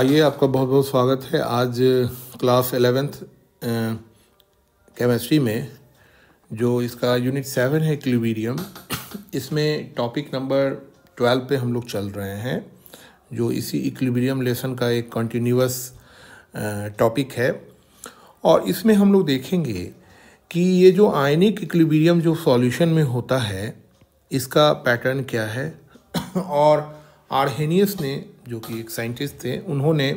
आइए आपका बहुत बहुत स्वागत है आज क्लास एलेवेंथ केमिस्ट्री में जो इसका यूनिट सेवन है क्लूबीरियम इसमें टॉपिक नंबर ट्वेल्व पे हम लोग चल रहे हैं जो इसी इक्लिबीरियम लेसन का एक कंटिन्यूस टॉपिक है और इसमें हम लोग देखेंगे कि ये जो आयनिक इक्लिबीरियम जो सॉल्यूशन में होता है इसका पैटर्न क्या है और आरहेनियस ने जो कि एक साइंटिस्ट थे उन्होंने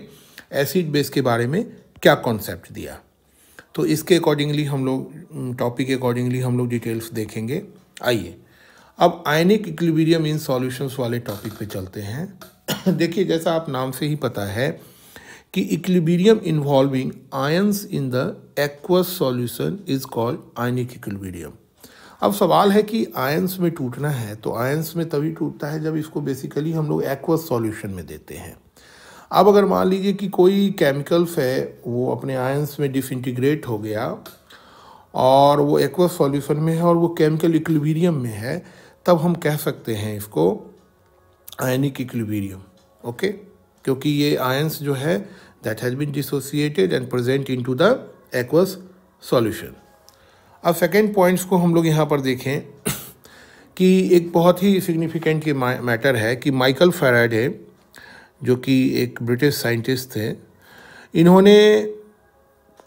एसिड बेस के बारे में क्या कॉन्सेप्ट दिया तो इसके अकॉर्डिंगली हम लोग टॉपिक के अकॉर्डिंगली हम लोग डिटेल्स देखेंगे आइए अब आयनिक इक्विलिब्रियम इन सॉल्यूशंस वाले टॉपिक पे चलते हैं देखिए जैसा आप नाम से ही पता है कि equilibrium involving ions in the aqueous solution is called ionic equilibrium अब सवाल है कि आयंस में टूटना है तो आयंस में तभी टूटता है जब इसको बेसिकली हम लोग एक्वस सॉल्यूशन में देते हैं अब अगर मान लीजिए कि कोई केमिकल्स है वो अपने आयंस में डिसइंटीग्रेट हो गया और वो एक्वस सॉल्यूशन में है और वो केमिकल इक्लिबीरियम में है तब हम कह सकते हैं इसको आयनिक इक्लिबीरियम ओके क्योंकि ये आयंस जो है that has been dissociated and present in to the aqueous solution अब सेकेंड पॉइंट्स को हम लोग यहाँ पर देखें कि एक बहुत ही सिग्निफिकेंट ये मैटर है कि माइकल फेराडे जो कि एक ब्रिटिश साइंटिस्ट थे इन्होंने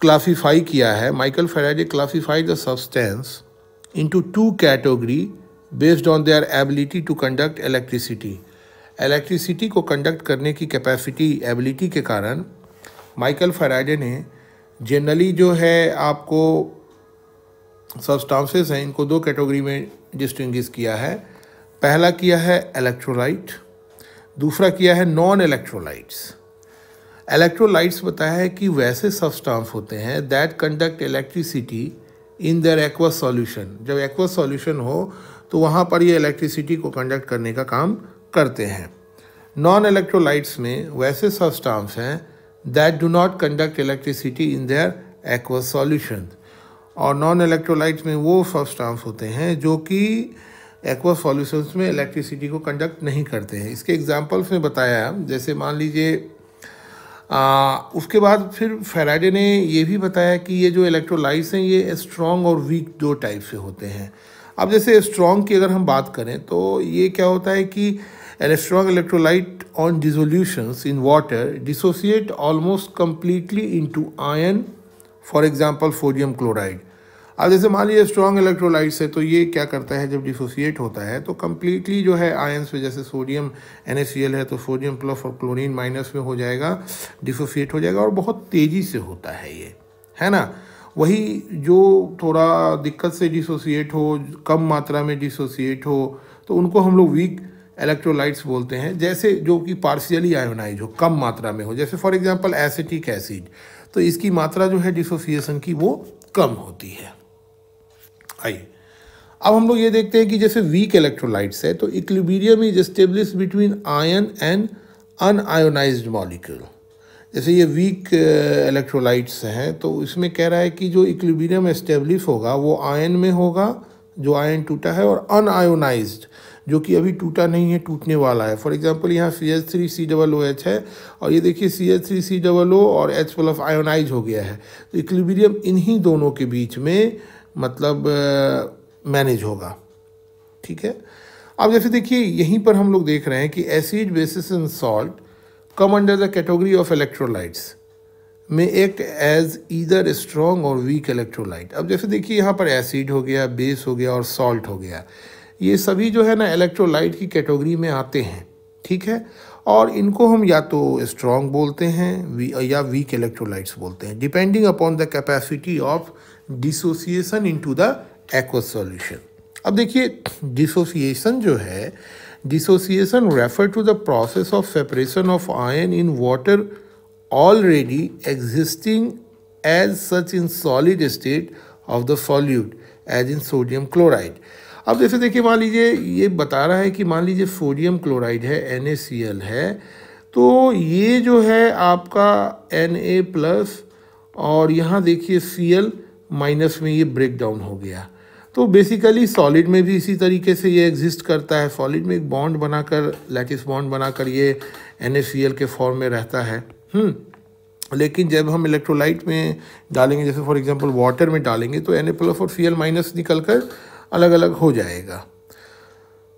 क्लासीफाई किया है Michael Faraday classified the substance into two category based on their ability to conduct electricity electricity को कंडक्ट करने की कैपेसिटी एबिलिटी के कारण माइकल फेराडे ने जनरली जो है आपको सबस्टांसेस हैं इनको दो कैटेगरी में डिस्टिंग किया है पहला किया है इलेक्ट्रोलाइट दूसरा किया है नॉन इलेक्ट्रोलाइट्स इलेक्ट्रोलाइट्स बताया है कि वैसे सबस्टांस होते हैं that conduct electricity in their aqua solution जब एक्वा सॉल्यूशन हो तो वहाँ पर ये इलेक्ट्रिसिटी को कंडक्ट करने का काम करते हैं नॉन इलेक्ट्रोलाइट्स में वैसे सबस्टांस हैं that do not conduct electricity in their aqua solution और नॉन इलेक्ट्रोलाइट्स में वो सब्सटेंस होते हैं जो कि एक्वा सॉल्यूशंस में इलेक्ट्रिसिटी को कंडक्ट नहीं करते हैं इसके एग्जांपल्स में बताया जैसे मान लीजिए उसके बाद फिर फेराडे ने ये भी बताया कि ये जो इलेक्ट्रोलाइट्स हैं ये स्ट्रॉन्ग और वीक दो टाइप से होते हैं अब जैसे स्ट्रॉन्ग की अगर हम बात करें तो ये क्या होता है कि an strong electrolyte on dissolutions in water dissociate almost completely into ion for example sodium chloride अब जैसे मान लीजिए स्ट्रॉन्ग इलेक्ट्रोलाइट्स है तो ये क्या करता है जब डिसोसिएट होता है तो कम्प्लीटली जो है आयंस में जैसे सोडियम एन है तो सोडियम प्लस और क्लोरीन माइनस में हो जाएगा डिसोसिएट हो जाएगा और बहुत तेज़ी से होता है ये है ना वही जो थोड़ा दिक्कत से डिसोसिएट हो कम मात्रा में डिसोसिएट हो तो उनको हम लोग वीक इलेक्ट्रोलाइट्स बोलते हैं जैसे जो कि पार्शियली आयोनाइज हो कम मात्रा में हो जैसे फॉर एग्जांपल एसिटिक एसिड तो इसकी मात्रा जो है डिसोसिएशन की वो कम होती है आइए अब हम लोग ये देखते हैं कि जैसे वीक इलेक्ट्रोलाइट्स है तो equilibrium is establish between ion and unionise molecule जैसे ये वीक इलेक्ट्रोलाइट्स uh, हैं तो इसमें कह रहा है कि जो इक्लिबीरियम एस्टेब्लिश होगा वो आयन में होगा जो आयन टूटा है और आयोनाइज जो कि अभी टूटा नहीं है टूटने वाला है फॉर एग्जाम्पल यहाँ C H three C double O H है और ये देखिए C H three C double O और एच प्लस आयोनाइज हो गया है तो इक्लिबीरियम इन्हीं दोनों के बीच में मतलब मैनेज होगा ठीक है अब जैसे देखिए यहीं पर हम लोग देख रहे हैं कि acid bases in salt come under the category of electrolytes में एक्ट एज ईदर स्ट्रॉन्ग और वीक इलेक्ट्रोलाइट अब जैसे देखिए यहाँ पर एसिड हो गया बेस हो गया और सॉल्ट हो गया ये सभी जो है ना इलेक्ट्रोलाइट की कैटेगरी में आते हैं ठीक है और इनको हम या तो स्ट्रॉन्ग बोलते हैं वी, या वीक इलेक्ट्रोलाइट्स बोलते हैं depending upon the capacity of dissociation into the aqueous solution अब देखिए डिसोसिएशन जो है dissociation refer to the process of separation of ion in water already existing as such in solid state of the solute as in sodium chloride अब जैसे देखिए मान लीजिए ये बता रहा है कि मान लीजिए सोडियम क्लोराइड है एन है तो ये जो है आपका एन ए प्लस और यहाँ देखिए सी एल माइनस में ये ब्रेक डाउन हो गया तो बेसिकली सॉलिड में भी इसी तरीके से ये एग्जिस्ट करता है सॉलिड में एक बॉन्ड बनाकर लैटिस बॉन्ड बनाकर ये एन के फॉर्म में रहता है हम्म। लेकिन जब हम इलेक्ट्रोलाइट में डालेंगे जैसे फॉर एग्जांपल वाटर में डालेंगे तो एन प्लस और सी माइनस निकल कर अलग अलग हो जाएगा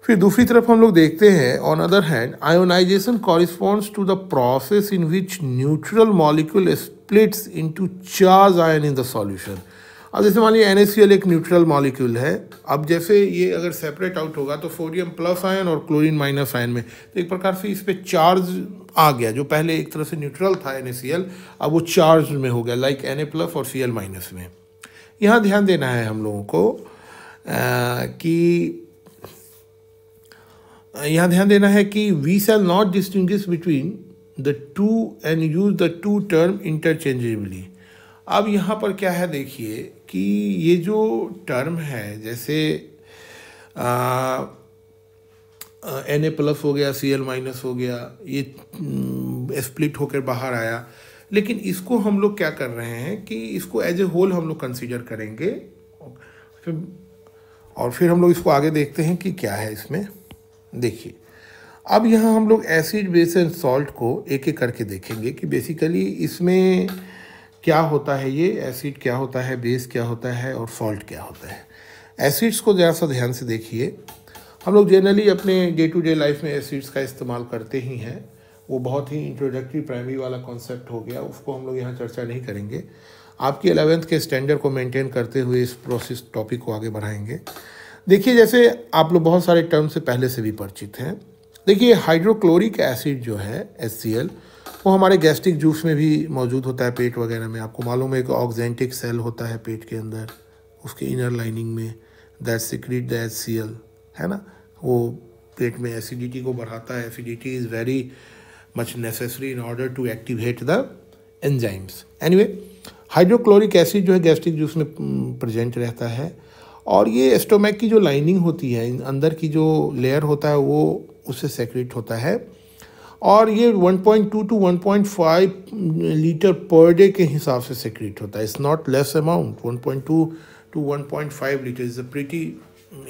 फिर दूसरी तरफ हम लोग देखते हैं on other hand ionisation corresponds to the process in which neutral molecule splits into charge ion in the solution अब जैसे मान लीजिए NaCl एक न्यूट्रल मॉलिक्यूल है अब जैसे ये अगर सेपरेट आउट होगा तो सोडियम प्लस आयन और क्लोरीन माइनस आयन में तो एक प्रकार से इस पर चार्ज आ गया जो पहले एक तरह से न्यूट्रल था एन अब वो चार्ज में हो गया लाइक एन प्लस और सी माइनस में यहाँ ध्यान देना है हम लोगों को आ, कि यहाँ ध्यान देना है कि we shall not distinguish between the two and use the two term interchangeably अब यहाँ पर क्या है देखिए कि ये जो टर्म है जैसे एन ए प्लस हो गया सी एल माइनस हो गया ये स्प्लिट हम्म, होकर बाहर आया लेकिन इसको हम लोग क्या कर रहे हैं कि इसको एज ए होल हम लोग कंसीडर करेंगे फिर और फिर हम लोग इसको आगे देखते हैं कि क्या है इसमें देखिए अब यहाँ हम लोग एसिड बेस एंड सॉल्ट को एक एक करके देखेंगे कि बेसिकली इसमें क्या होता है ये एसिड क्या होता है बेस क्या होता है और सॉल्ट क्या होता है एसिड्स को ज़रा सा ध्यान से देखिए हम लोग जनरली अपने डे टू डे लाइफ में एसिड्स का इस्तेमाल करते ही हैं वो बहुत ही इंट्रोडक्टरी प्राइमरी वाला कॉन्सेप्ट हो गया उसको हम लोग यहाँ चर्चा नहीं करेंगे आपकी अलेवेंथ के स्टैंडर्ड को मेंटेन करते हुए इस प्रोसेस टॉपिक को आगे बढ़ाएंगे देखिए जैसे आप लोग बहुत सारे टर्म से पहले से भी परिचित हैं देखिए हाइड्रोक्लोरिक एसिड जो है एस वो हमारे गैस्ट्रिक जूस में भी मौजूद होता है पेट वगैरह में आपको मालूम है एक ऑक्जेंटिक सेल होता है पेट के अंदर उसके इनर लाइनिंग में दैट सिक्रिट दैट सील है ना वो पेट में एसिडिटी को बढ़ाता है acidity is very much necessary in order to activate the enzymes Anyway, hydrochloric acid जो है गैस्ट्रिक जूस में प्रेजेंट mm, रहता है और ये स्टोमैक की जो लाइनिंग होती है अंदर की जो लेयर होता है वो उससे सेक्रेट होता है और ये 1.2 टू 1.5 लीटर पर डे के हिसाब से सिक्रीट होता है it's not less amount 1.2 to 1.5 litre is a pretty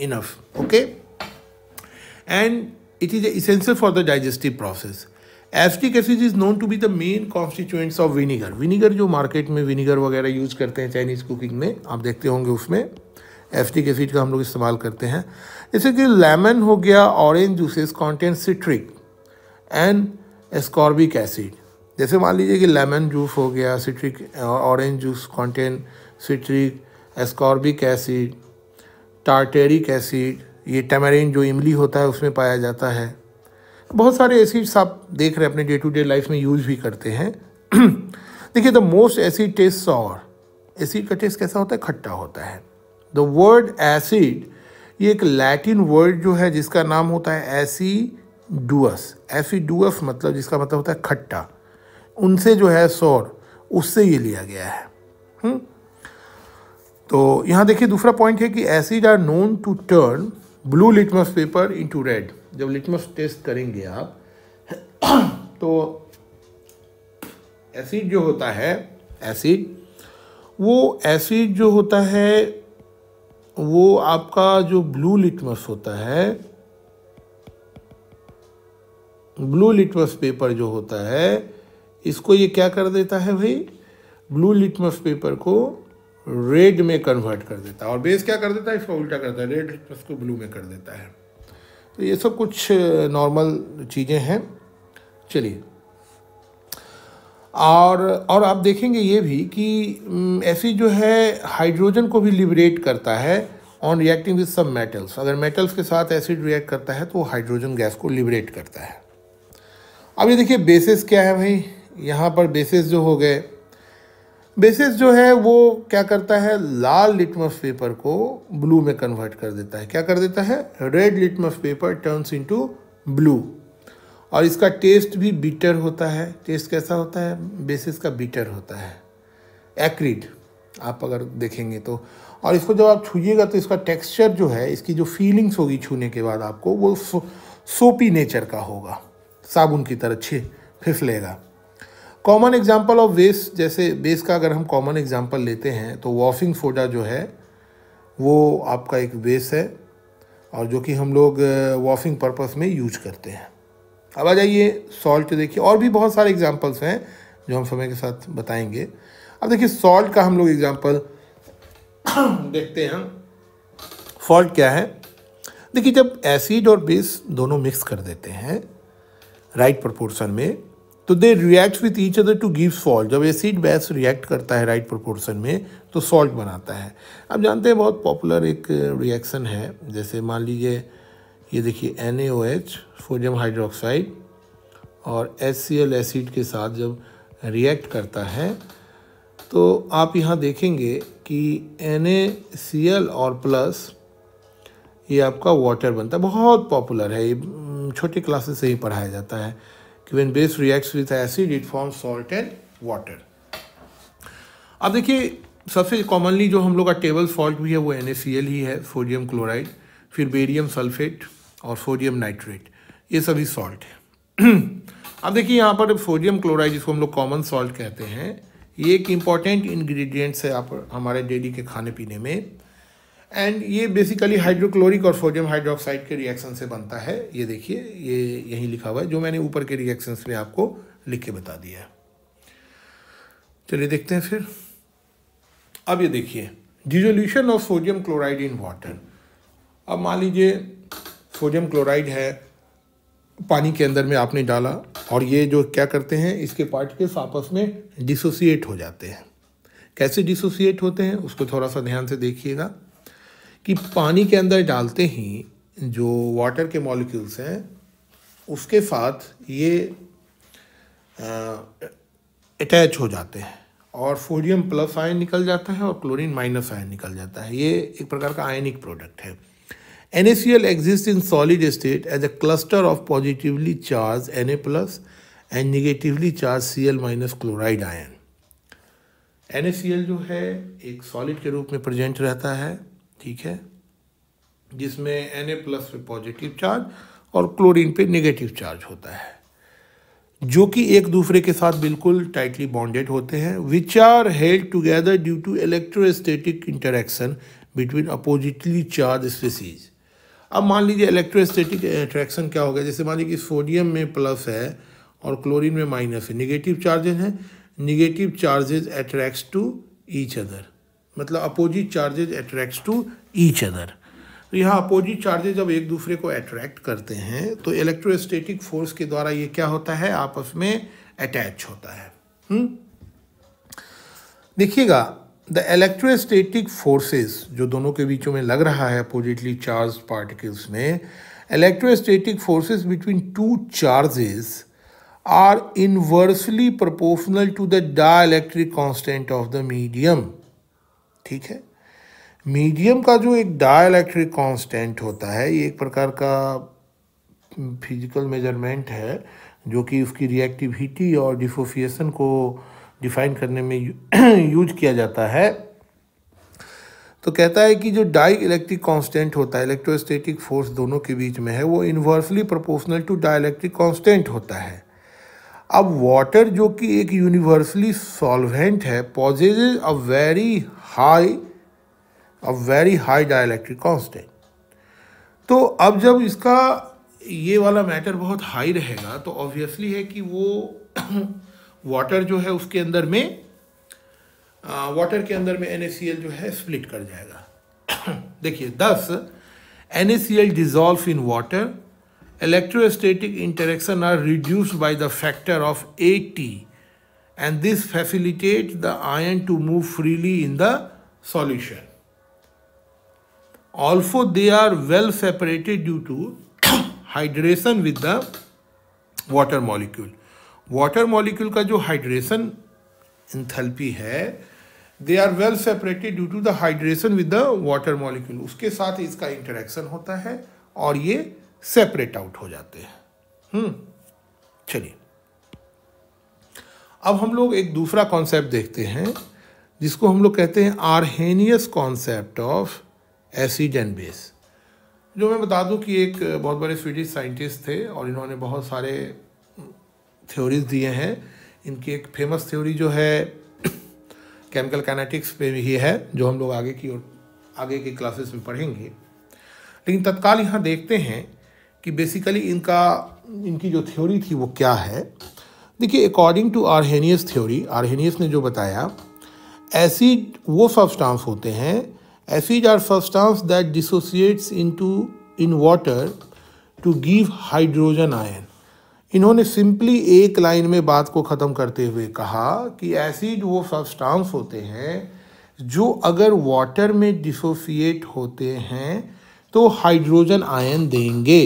enough okay and it is essential for the digestive process Acetic acid is known to be the main constituents of vinegar vinegar जो market में vinegar वगैरह use करते हैं Chinese cooking में आप देखते होंगे उसमें टी एसिड का हम लोग इस्तेमाल करते हैं जैसे कि लेमन हो गया orange juices content citric and ascorbic acid जैसे मान लीजिए कि लेमन जूस हो गया citric orange juice contain citric ascorbic acid tartaric acid ये टेमरिन जो इमली होता है उसमें पाया जाता है बहुत सारे एसिड्स आप देख रहे हैं अपने डे टू डे लाइफ में यूज़ भी करते हैं देखिए the most acid taste sour acid का टेस्ट कैसा होता है खट्टा होता है द वर्ड एसिड ये एक लैटिन वर्ड जो है जिसका नाम होता है एसी डूअस एसिडुअस मतलब जिसका मतलब होता है खट्टा उनसे जो है सौर उससे ये लिया गया है हुँ? हम्म? तो यहाँ देखिए दूसरा पॉइंट है कि acid are known to turn blue litmus paper into red जब लिटमस टेस्ट करेंगे आप तो एसिड जो होता है एसिड वो एसिड जो होता है वो आपका जो ब्लू लिटमस होता है ब्लू लिटमस पेपर जो होता है इसको ये क्या कर देता है भाई ब्लू लिटमस पेपर को रेड में कन्वर्ट कर देता है और बेस क्या कर देता है इसको उल्टा करता है रेड लिटमस को ब्लू में कर देता है तो ये सब कुछ नॉर्मल चीज़ें हैं चलिए और और आप देखेंगे ये भी कि ऐसी जो है हाइड्रोजन को भी लिबरेट करता है ऑन रिएक्टिंग विद सब मेटल्स अगर मेटल्स के साथ एसिड रिएक्ट करता है तो वो हाइड्रोजन गैस को लिबरेट करता है अब ये देखिए बेसिस क्या है भाई यहाँ पर बेसिस जो हो गए बेसिस जो है वो क्या करता है लाल लिटमस पेपर को ब्लू में कन्वर्ट कर देता है क्या कर देता है red litmus paper turns into blue और इसका टेस्ट भी बीटर होता है टेस्ट कैसा होता है बेसिस का बीटर होता है एक्रिड आप अगर देखेंगे तो और इसको जब आप छूइएगा तो इसका टेक्सचर जो है इसकी जो फीलिंग्स होगी छूने के बाद आपको वो सो, सोपी नेचर का होगा साबुन की तरह छे फिसलेगा कॉमन एग्जाम्पल ऑफ वेस्ट जैसे वेस्ट का अगर हम कॉमन एग्जाम्पल लेते हैं तो वॉफिंग सोडा जो है वो आपका एक वेस्ट है और जो कि हम लोग वॉफिंग पर्पस में यूज करते हैं अब आ जाइए सॉल्ट देखिए और भी बहुत सारे एग्जाम्पल्स हैं जो हम समय के साथ बताएंगे अब देखिए सॉल्ट का हम लोग एग्जाम्पल देखते हैं फॉल्ट क्या है देखिए जब एसिड और बेस दोनों मिक्स कर देते हैं राइट प्रपोर्सन में तो they react with each other to give salt जब एसिड बेस रिएक्ट करता है राइट प्रोपोर्शन में तो सॉल्ट बनाता है आप जानते हैं बहुत पॉपुलर एक रिएक्शन है जैसे मान लीजिए ये देखिए N A O H sodium hydroxide और एच सी एल एसिड के साथ जब रिएक्ट करता है तो आप यहाँ देखेंगे कि एन ए सी एल और प्लस ये आपका वाटर बनता है बहुत पॉपुलर है ये छोटी क्लासेस से ही पढ़ाया जाता है कि when base reacts with acid it form salt and water अब देखिए सबसे कॉमनली जो हम लोग का टेबल सॉल्ट भी है वो एन ही है सोडियम क्लोराइड फिर बेरियम सल्फेट और सोडियम नाइट्रेट ये सभी सॉल्ट है अब देखिए यहाँ पर सोडियम क्लोराइड जिसको हम लोग कॉमन सॉल्ट कहते हैं ये एक इम्पॉर्टेंट इन्ग्रीडियंट्स है आप हमारे डेली के खाने पीने में एंड ये बेसिकली हाइड्रोक्लोरिक और सोडियम हाइड्रोक्साइड के रिएक्शन से बनता है ये देखिए ये यहीं लिखा हुआ है जो मैंने ऊपर के रिएक्शन में आपको लिख के बता दिया है चलिए देखते हैं फिर अब ये देखिए dissolution of sodium chloride in water अब मान लीजिए सोडियम क्लोराइड है पानी के अंदर में आपने डाला और ये जो क्या करते हैं इसके पार्टिकल्स आपस में डिसोसिएट हो जाते हैं कैसे डिसोसिएट होते हैं उसको थोड़ा सा ध्यान से देखिएगा कि पानी के अंदर डालते ही जो वाटर के मॉलिक्यूल्स हैं उसके साथ ये अटैच हो जाते हैं और सोडियम प्लस आयन निकल जाता है और क्लोरीन माइनस आयन निकल जाता है ये एक प्रकार का आयनिक प्रोडक्ट है N A C L exist in solid state as a cluster of positively charge N A plus and negatively charge C L minus chloride ion N C L जो है एक सॉलिड के रूप में present रहता है ठीक है जिसमें एन ए प्लस पे पॉजिटिव चार्ज और क्लोरीन पे नेगेटिव चार्ज होता है जो कि एक दूसरे के साथ बिल्कुल टाइटली बॉन्डेड होते हैं which are held together due to electrostatic interaction between oppositely charge species अब मान लीजिए इलेक्ट्रोस्टेटिक इंटरेक्शन क्या हो गया जैसे मान लीजिए सोडियम में प्लस है और क्लोरीन में माइनस है निगेटिव चार्जेज हैं negative charges attract to each other मतलब opposite charges attract to each other तो यहाँ अपोजिट चार्जेज जब एक दूसरे को अट्रैक्ट करते हैं तो इलेक्ट्रोस्टेटिक फोर्स के द्वारा ये क्या होता है आपस में अटैच होता है हम्म? देखिएगा द इलेक्ट्रोस्टेटिक फोर्सेस जो दोनों के बीचों में लग रहा है अपोजिटली चार्ज पार्टिकल्स में electrostatic forces between two charges are inversely proportional to the dielectric constant of the medium ठीक है मीडियम का जो एक डायलैक्ट्रिक कांस्टेंट होता है ये एक प्रकार का फिजिकल हम्म, मेजरमेंट है जो कि उसकी रिएक्टिविटी और डिफोफिएसन को डिफाइन करने में यूज किया जाता है तो कहता है कि जो डाई इलेक्ट्रिक कॉन्स्टेंट होता है इलेक्ट्रोस्टेटिक फोर्स दोनों के बीच में है वो inversely proportional to dielectric constant होता है अब वाटर जो कि एक यूनिवर्सली सॉल्वेंट है possesses a very high a very high dielectric constant तो अब जब इसका ये वाला मैटर बहुत हाई रहेगा तो ऑब्वियसली है कि वो वाटर जो है उसके अंदर में वाटर के अंदर में एन जो है स्प्लिट कर जाएगा देखिए thus N C L dissolve in water electrostatic interaction are reduced by the factor of 80 and this facilitates the ion to move freely in the solution. Also they are well separated due to hydration with the water molecule. Water molecule ka jo hydration enthalpy hai, they are well separated due to the hydration with the water molecule. Uske उसके iska interaction hota hai aur ye separate out ho jate जाते Hmm. चलिए अब हम लोग एक दूसरा concept देखते हैं जिसको हम लोग कहते हैं Arrhenius concept of acid and base जो मैं बता दूं कि एक बहुत बड़े स्वीडिश साइंटिस्ट थे और इन्होंने बहुत सारे थ्योरीज दिए हैं इनकी एक फेमस थ्योरी जो है केमिकल कैनेटिक्स पे भी है जो हम लोग आगे की और आगे की क्लासेस में पढ़ेंगे लेकिन तत्काल यहाँ देखते हैं कि बेसिकली इनका इनकी जो थ्योरी थी वो क्या है देखिए according to Arrhenius theory Arrhenius ने जो बताया एसिड वो सब्सटेंस होते हैं acid are substance that dissociates into in water to give hydrogen ion इन्होंने सिंपली एक लाइन में बात को ख़त्म करते हुए कहा कि एसिड वो सब्सटेंस होते हैं जो अगर वाटर में डिसोसिएट होते हैं तो हाइड्रोजन आयन देंगे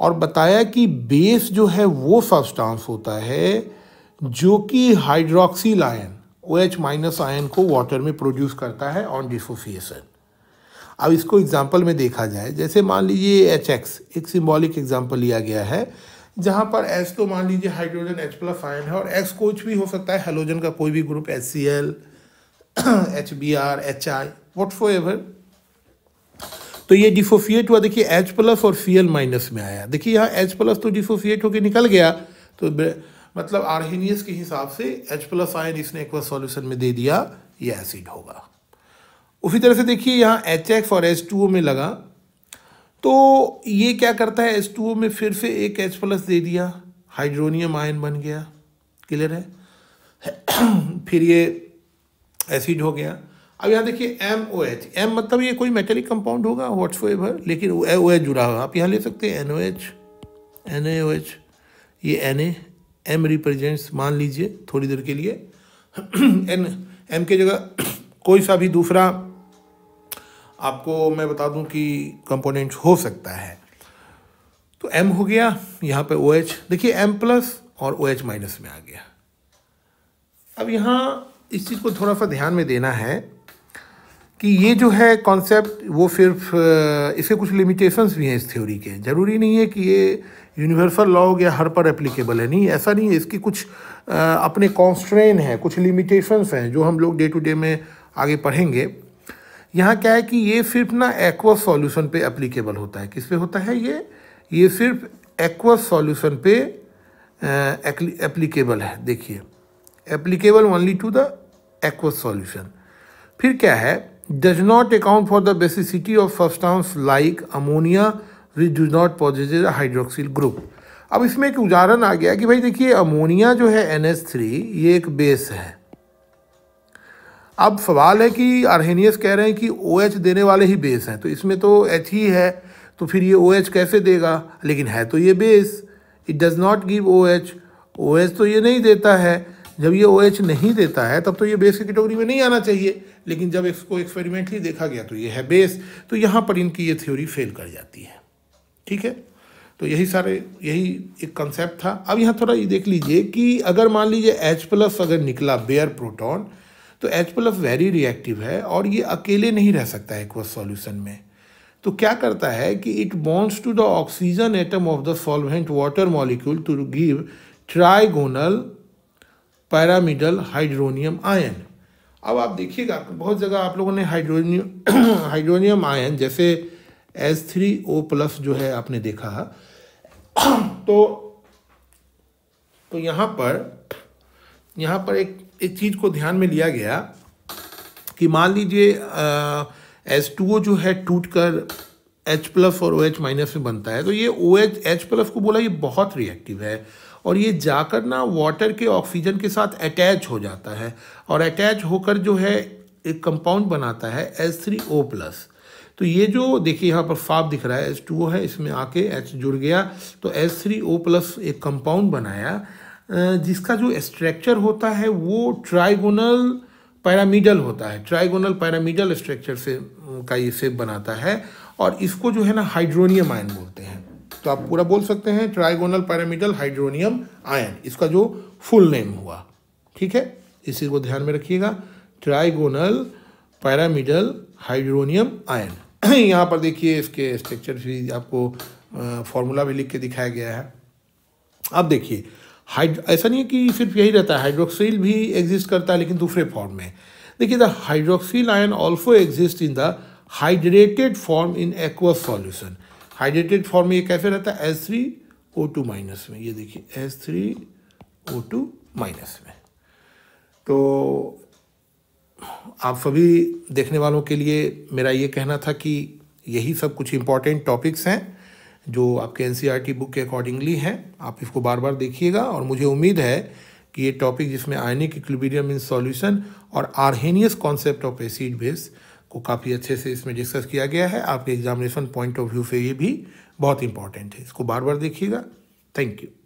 और बताया कि बेस जो है वो सब्सटेंस होता है जो कि hydroxyl ion O H minus ion को वाटर में प्रोड्यूस करता है ऑन डिसोसिएशन अब इसको एग्जाम्पल में देखा जाए जैसे मान लीजिए एच एक्स एक सिम्बॉलिक एग्जाम्पल लिया गया है जहाँ पर एस तो मान लीजिए हाइड्रोजन एच प्लस आयन है और एक्स कुछ भी हो सकता है हेलोजन का कोई भी group H C L H B R H I what for ever तो ये डिसोसिएट हुआ देखिए एच प्लस और सी एल माइनस में आया देखिए यहाँ एच प्लस तो डिसोसिएट होकर निकल गया तो मतलब आर्हेनियस के हिसाब से एच प्लस आयन इसने एक सॉल्यूशन में दे दिया ये एसिड होगा उसी तरह से देखिए यहाँ एच एक्स और एच टू ओ में लगा तो ये क्या करता है एच टू ओ में फिर से एक एच प्लस दे दिया हाइड्रोनियम आयन बन गया क्लियर है फिर ये एसिड हो गया अब यहाँ देखिए एम ओ एच एम मतलब ये कोई मेटेलिक कंपाउंड होगा व्हाट्स एवर लेकिन ए ओ एच जुड़ा होगा आप यहाँ ले सकते हैं N O H N A O H ये एन ए एम रिप्रेजेंट्स मान लीजिए थोड़ी देर के लिए एन एम के जगह कोई सा भी दूसरा आपको मैं बता दूं कि कंपोनेंट हो सकता है तो एम हो गया यहाँ पे ओ एच देखिए एम प्लस और ओ एच माइनस में आ गया अब यहाँ इस चीज़ को थोड़ा सा ध्यान में देना है कि ये जो है कॉन्सेप्ट वो सिर्फ इसके कुछ लिमिटेशंस भी हैं इस थ्योरी के ज़रूरी नहीं है कि ये यूनिवर्सल लॉ हो गया हर पर एप्लीकेबल है नहीं ऐसा नहीं है इसकी कुछ अपने कॉन्स्ट्रेन हैं कुछ लिमिटेशंस हैं जो हम लोग डे टू डे में आगे पढ़ेंगे यहाँ क्या है कि ये सिर्फ ना एक्वस सॉल्यूशन पे एप्लीकेबल होता है किस पे होता है ये ये सिर्फ एक्वस सॉल्यूशन पे एप्लीकेबल है देखिए applicable only to the aqueous solution फिर क्या है does not account for the basicity of substance like ammonia which do not possess a hydroxyl group. अब इसमें एक उदाहरण आ गया कि भाई देखिए अमोनिया जो है एन एस थ्री ये एक बेस है अब सवाल है कि आर्नियस कह रहे हैं कि ओ OH देने वाले ही बेस हैं तो इसमें तो एच ही है तो फिर ये ओ OH कैसे देगा लेकिन है तो ये base it does not give O H O H तो ये नहीं देता है जब ये ओ OH नहीं देता है तब तो ये बेस की कैटेगरी में नहीं आना चाहिए लेकिन जब इसको एक्सपेरिमेंटली देखा गया तो ये है बेस तो यहाँ पर इनकी ये थ्योरी फेल कर जाती है ठीक है तो यही सारे यही एक कंसेप्ट था अब यहाँ थोड़ा ये देख लीजिए कि अगर मान लीजिए एच प्लस अगर निकला बेयर प्रोटॉन तो एच प्लस वेरी रिएक्टिव है और ये अकेले नहीं रह सकता है एक्वस सॉल्यूशन में तो क्या करता है कि it bonds to the oxygen atom of the solvent water molecule to give trigonal pyramidal hydronium ion अब आप देखिएगा बहुत जगह आप लोगों ने हाइड्रोनियम हाइड्रोनियम आयन जैसे एस थ्री ओ प्लस जो है आपने देखा तो तो यहाँ पर यहाँ पर एक एक चीज़ को ध्यान में लिया गया कि मान लीजिए एस टू ओ जो है टूट कर एच प्लस और ओ OH एच माइनस में बनता है तो ये ओ एच एच प्लस को बोला ये बहुत रिएक्टिव है और ये जाकर ना वाटर के ऑक्सीजन के साथ अटैच हो जाता है और अटैच होकर जो है एक कंपाउंड बनाता है एस थ्री ओ प्लस तो ये जो देखिए यहाँ पर फाप दिख रहा है एस टू ओ है इसमें आके एच जुड़ गया तो एस थ्री ओ प्लस एक कंपाउंड बनाया जिसका जो स्ट्रक्चर होता है वो ट्राइगोनल पैरामीडल होता है ट्राइगोनल पैरामीडल स्ट्रक्चर से का ये सेप बनाता है और इसको जो है ना हाइड्रोनियम आयन बोलते हैं तो आप पूरा बोल सकते हैं ट्राइगोनल पैरामिडल हाइड्रोनियम आयन इसका जो फुल नेम हुआ ठीक है इसी को ध्यान में रखिएगा ट्राइगोनल पैरामिडल हाइड्रोनियम आयन यहाँ पर देखिए इसके स्ट्रक्चर भी आपको फॉर्मूला भी लिख के दिखाया गया है अब देखिए हाइड ऐसा नहीं है कि सिर्फ यही रहता है हाइड्रोक्सिल भी एग्जिस्ट करता है लेकिन दूसरे फॉर्म में देखिए the hydroxyl ion also exist in the hydrated form in aqueous solution hydrated form में ये कैसे रहता है S three O two minus में ये देखिए S three O two minus में तो आप सभी देखने वालों के लिए मेरा ये कहना था कि यही सब कुछ इम्पॉर्टेंट टॉपिक्स हैं जो आपके एन बुक e के अकॉर्डिंगली हैं आप इसको बार बार देखिएगा और मुझे उम्मीद है कि ये टॉपिक जिसमें आयनिक इक्विबीरियम इन सॉल्यूशन और Arrhenius concept of acid base को काफ़ी अच्छे से इसमें डिस्कस किया गया है आपके एग्जामिनेशन पॉइंट ऑफ व्यू से ये भी बहुत इंपॉर्टेंट है इसको बार बार देखिएगा थैंक यू